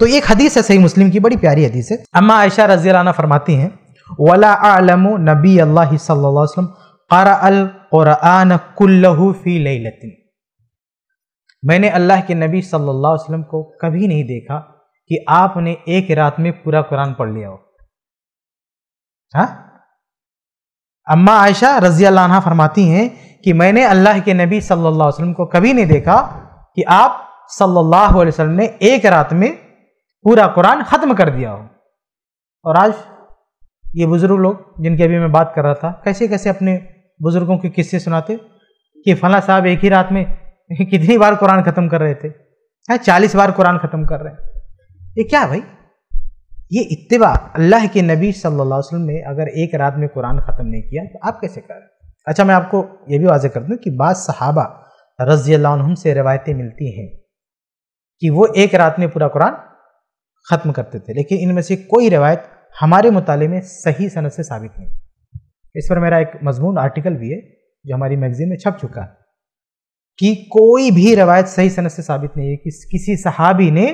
तो एक हदीस है सही मुस्लिम की बड़ी प्यारी हदीस है अम्मा आयशा रजी राना फरमाती हैं वला आलम नबी अल्लाह सल्लम करा अल क़ुरान कुल्लहू फ़ी लैलतिन मैंने अल्लाह के नबी सल्लल्लाहु अलैहि वसल्लम को कभी नहीं देखा कि आपने एक रात में पूरा कुरान पढ़ लिया हो हा? अम्मा आयशा रजी अल्लाह फरमाती हैं कि मैंने अल्लाह के नबी सल्लल्लाहु अलैहि वसल्लम को कभी नहीं देखा कि आप सल्लल्लाहु अलैहि वसल्लम ने एक रात में पूरा कुरान ख़त्म कर दिया हो और आज ये बुज़ुर्ग लोग जिनकी अभी मैं बात कर रहा था कैसे कैसे अपने बुज़ुर्गों के किस्से सुनाते कि फला साहब एक ही रात में कितनी बार कुरान ख़त्म कर रहे थे है चालीस बार कुरान ख़त्म कर रहे हैं ये क्या भाई ये इतबा अल्लाह के नबी सल्लल्लाहु अलैहि वसल्लम ने अगर एक रात में कुरान ख़त्म नहीं किया तो आप कैसे कर रहे अच्छा मैं आपको ये भी वाजे कर दूँ कि बाद सहाबा रज़ी से रवायतें मिलती हैं कि वो एक रात में पूरा कुरान ख़त्म करते थे लेकिन इनमें से कोई रवायत हमारे मुताले में सही सनत से साबित नहीं इस पर मेरा एक मजमून आर्टिकल भी है जो हमारी मैगजीन में छप चुका है कि कोई भी रवायत सही सनत से साबित नहीं है कि किसी सहाबी ने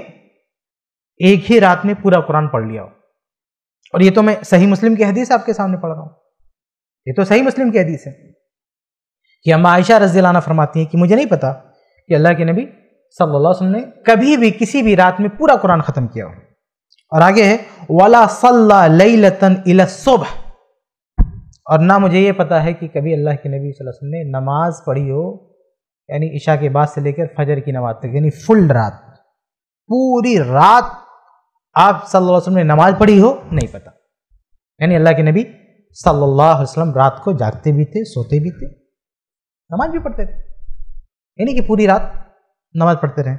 एक ही रात में पूरा कुरान पढ़ लिया हो और ये तो मैं सही मुस्लिम की हदीस आपके सामने पढ़ रहा हूँ ये तो सही मुस्लिम की हदीस है कि अम्मा आयशा रजीलाना फरमाती हैं कि मुझे नहीं पता कि अल्लाह के नबी सल्लल्लाहु ने कभी भी किसी भी रात में पूरा कुरान ख़त्म किया हो और आगे है वाला सल्ला लई लतन इलसुबह और ना मुझे ये पता है कि कभी अल्लाह के नबी वसल्लम ने नमाज पढ़ी हो यानी ईशा के बाद से लेकर फजर की नमाज तक यानी फुल रात पूरी रात आप सल्लल्लाहु अलैहि ने नमाज पढ़ी हो नहीं पता यानी अल्लाह के नबी सल्लल्लाहु अलैहि वसल्लम रात को जागते भी थे सोते भी थे नमाज भी पढ़ते थे यानी कि पूरी रात नमाज पढ़ते रहें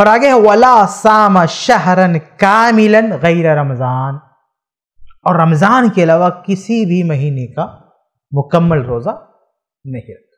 और आगे है वला साम शहरन कामिलन गैर रमज़ान और रमज़ान के अलावा किसी भी महीने का मुकम्मल रोज़ा नहीं रखा